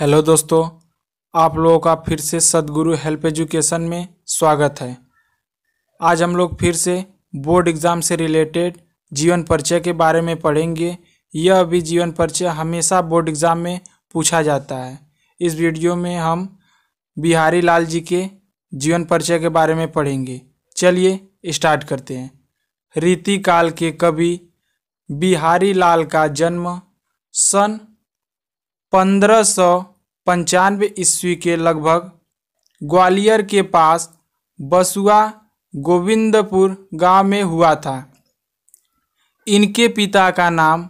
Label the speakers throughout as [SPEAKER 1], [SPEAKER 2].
[SPEAKER 1] hello दोस्तों आप लोगों का फिर से सदगुरु हेल्प एजुकेशन में स्वागत है आज हम लोग फिर से बोर्ड एग्ज़ाम से रिलेटेड जीवन परिचय के बारे में पढ़ेंगे यह भी जीवन परिचय हमेशा बोर्ड एग्ज़ाम में पूछा जाता है इस वीडियो में हम बिहारी लाल जी के जीवन परिचय के बारे में पढ़ेंगे चलिए स्टार्ट करते हैं रीति काल के कवि बिहारी लाल का जन्म सन पंद्रह सौ पंचानवे ईस्वी के लगभग ग्वालियर के पास बसुआ गोविंदपुर गांव में हुआ था इनके पिता का नाम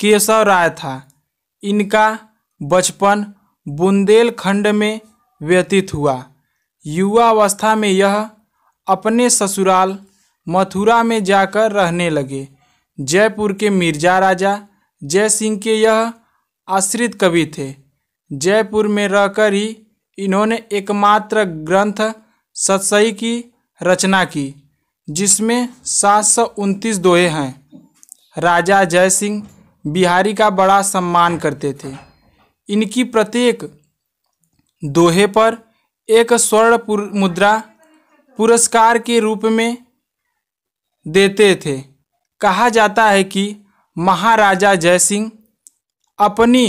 [SPEAKER 1] केशव राय था इनका बचपन बुंदेलखंड में व्यतीत हुआ युवावस्था में यह अपने ससुराल मथुरा में जाकर रहने लगे जयपुर के मिर्जा राजा जय सिंह के यह आश्रित कवि थे जयपुर में रहकर ही इन्होंने एकमात्र ग्रंथ सतसई की रचना की जिसमें सात सौ उनतीस दोहे हैं राजा जय सिंह बिहारी का बड़ा सम्मान करते थे इनकी प्रत्येक दोहे पर एक स्वर्ण मुद्रा पुरस्कार के रूप में देते थे कहा जाता है कि महाराजा जय सिंह अपनी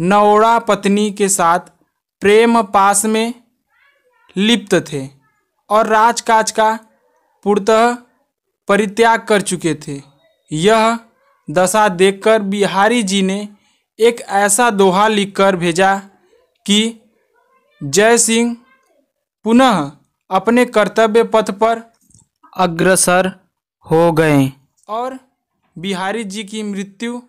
[SPEAKER 1] नवड़ा पत्नी के साथ प्रेम पास में लिप्त थे और राजकाज का पूर्तः परित्याग कर चुके थे यह दशा देखकर बिहारी जी ने एक ऐसा दोहा लिखकर भेजा कि जय सिंह पुनः अपने कर्तव्य पथ पर अग्रसर हो गए और बिहारी जी की मृत्यु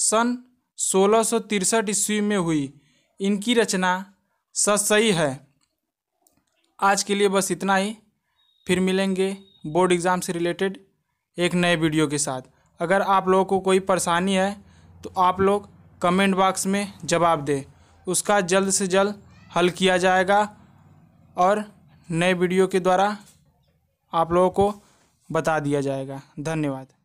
[SPEAKER 1] सन सोलह सौ तिरसठ ईस्वी में हुई इनकी रचना सही है आज के लिए बस इतना ही फिर मिलेंगे बोर्ड एग्ज़ाम से रिलेटेड एक नए वीडियो के साथ अगर आप लोगों को कोई परेशानी है तो आप लोग कमेंट बॉक्स में जवाब दें उसका जल्द से जल्द हल किया जाएगा और नए वीडियो के द्वारा आप लोगों को बता दिया जाएगा धन्यवाद